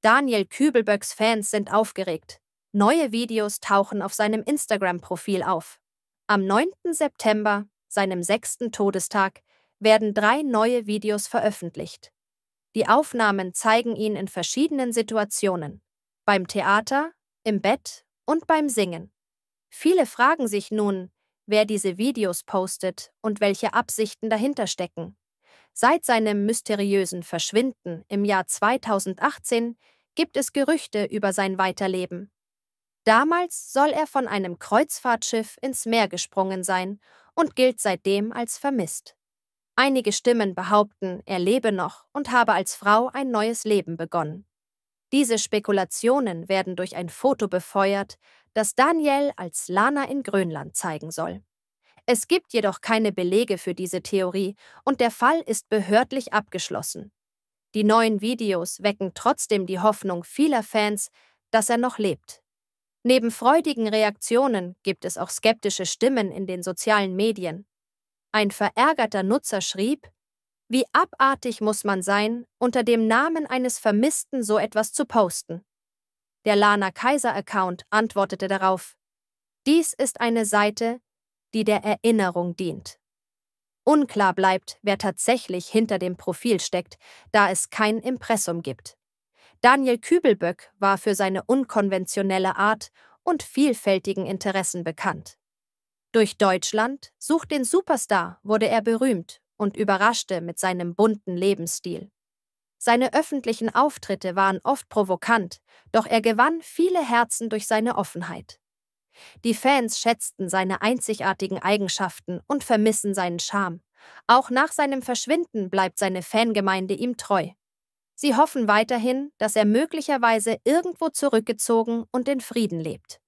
Daniel Kübelböcks Fans sind aufgeregt. Neue Videos tauchen auf seinem Instagram-Profil auf. Am 9. September, seinem sechsten Todestag, werden drei neue Videos veröffentlicht. Die Aufnahmen zeigen ihn in verschiedenen Situationen. Beim Theater, im Bett und beim Singen. Viele fragen sich nun, wer diese Videos postet und welche Absichten dahinter stecken. Seit seinem mysteriösen Verschwinden im Jahr 2018 gibt es Gerüchte über sein Weiterleben. Damals soll er von einem Kreuzfahrtschiff ins Meer gesprungen sein und gilt seitdem als vermisst. Einige Stimmen behaupten, er lebe noch und habe als Frau ein neues Leben begonnen. Diese Spekulationen werden durch ein Foto befeuert, das Daniel als Lana in Grönland zeigen soll. Es gibt jedoch keine Belege für diese Theorie und der Fall ist behördlich abgeschlossen. Die neuen Videos wecken trotzdem die Hoffnung vieler Fans, dass er noch lebt. Neben freudigen Reaktionen gibt es auch skeptische Stimmen in den sozialen Medien. Ein verärgerter Nutzer schrieb, wie abartig muss man sein, unter dem Namen eines Vermissten so etwas zu posten. Der Lana Kaiser-Account antwortete darauf, dies ist eine Seite, die der Erinnerung dient. Unklar bleibt, wer tatsächlich hinter dem Profil steckt, da es kein Impressum gibt. Daniel Kübelböck war für seine unkonventionelle Art und vielfältigen Interessen bekannt. Durch Deutschland sucht den Superstar wurde er berühmt und überraschte mit seinem bunten Lebensstil. Seine öffentlichen Auftritte waren oft provokant, doch er gewann viele Herzen durch seine Offenheit. Die Fans schätzten seine einzigartigen Eigenschaften und vermissen seinen Charme. Auch nach seinem Verschwinden bleibt seine Fangemeinde ihm treu. Sie hoffen weiterhin, dass er möglicherweise irgendwo zurückgezogen und in Frieden lebt.